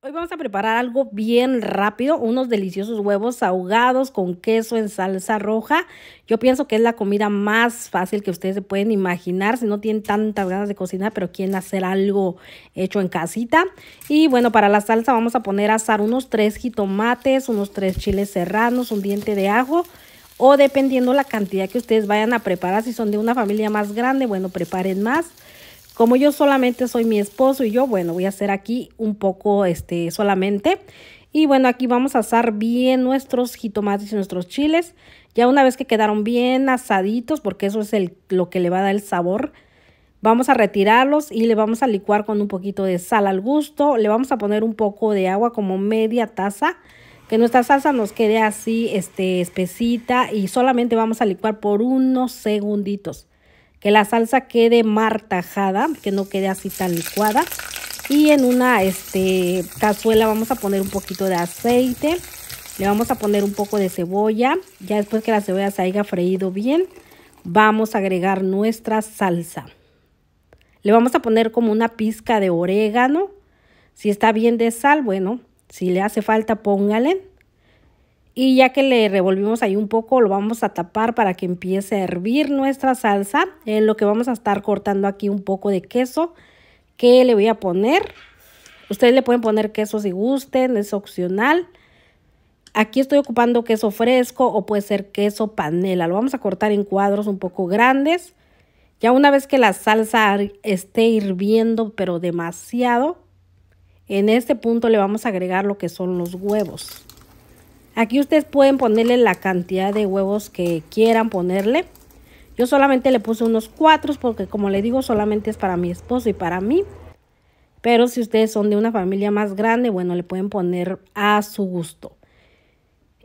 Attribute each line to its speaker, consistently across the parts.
Speaker 1: Hoy vamos a preparar algo bien rápido, unos deliciosos huevos ahogados con queso en salsa roja. Yo pienso que es la comida más fácil que ustedes se pueden imaginar, si no tienen tantas ganas de cocinar, pero quieren hacer algo hecho en casita. Y bueno, para la salsa vamos a poner a asar unos tres jitomates, unos tres chiles serranos, un diente de ajo, o dependiendo la cantidad que ustedes vayan a preparar, si son de una familia más grande, bueno, preparen más. Como yo solamente soy mi esposo y yo, bueno, voy a hacer aquí un poco este, solamente. Y bueno, aquí vamos a asar bien nuestros jitomates y nuestros chiles. Ya una vez que quedaron bien asaditos, porque eso es el, lo que le va a dar el sabor, vamos a retirarlos y le vamos a licuar con un poquito de sal al gusto. Le vamos a poner un poco de agua, como media taza, que nuestra salsa nos quede así este, espesita y solamente vamos a licuar por unos segunditos que la salsa quede martajada, que no quede así tan licuada. Y en una este, cazuela vamos a poner un poquito de aceite, le vamos a poner un poco de cebolla, ya después que la cebolla se haya freído bien, vamos a agregar nuestra salsa. Le vamos a poner como una pizca de orégano, si está bien de sal, bueno, si le hace falta póngale y ya que le revolvimos ahí un poco lo vamos a tapar para que empiece a hervir nuestra salsa en eh, lo que vamos a estar cortando aquí un poco de queso que le voy a poner ustedes le pueden poner queso si gusten es opcional aquí estoy ocupando queso fresco o puede ser queso panela lo vamos a cortar en cuadros un poco grandes ya una vez que la salsa esté hirviendo pero demasiado en este punto le vamos a agregar lo que son los huevos Aquí ustedes pueden ponerle la cantidad de huevos que quieran ponerle. Yo solamente le puse unos cuatro porque como le digo solamente es para mi esposo y para mí. Pero si ustedes son de una familia más grande, bueno, le pueden poner a su gusto.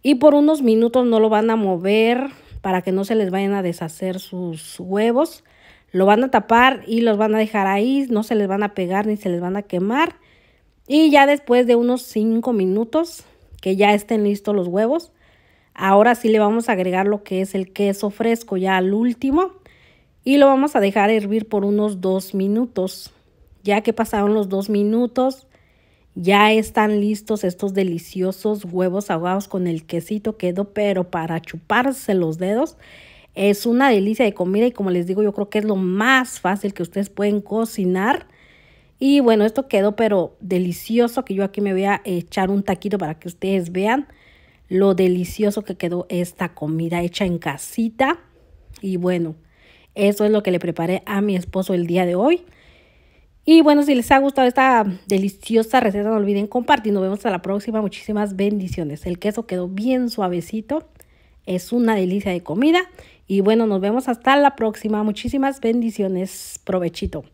Speaker 1: Y por unos minutos no lo van a mover para que no se les vayan a deshacer sus huevos. Lo van a tapar y los van a dejar ahí, no se les van a pegar ni se les van a quemar. Y ya después de unos 5 minutos que ya estén listos los huevos. Ahora sí le vamos a agregar lo que es el queso fresco ya al último y lo vamos a dejar hervir por unos dos minutos. Ya que pasaron los dos minutos, ya están listos estos deliciosos huevos ahogados con el quesito quedó, pero para chuparse los dedos. Es una delicia de comida y como les digo, yo creo que es lo más fácil que ustedes pueden cocinar. Y bueno, esto quedó pero delicioso, que yo aquí me voy a echar un taquito para que ustedes vean lo delicioso que quedó esta comida hecha en casita. Y bueno, eso es lo que le preparé a mi esposo el día de hoy. Y bueno, si les ha gustado esta deliciosa receta, no olviden compartir. Nos vemos a la próxima. Muchísimas bendiciones. El queso quedó bien suavecito. Es una delicia de comida. Y bueno, nos vemos hasta la próxima. Muchísimas bendiciones. Provechito.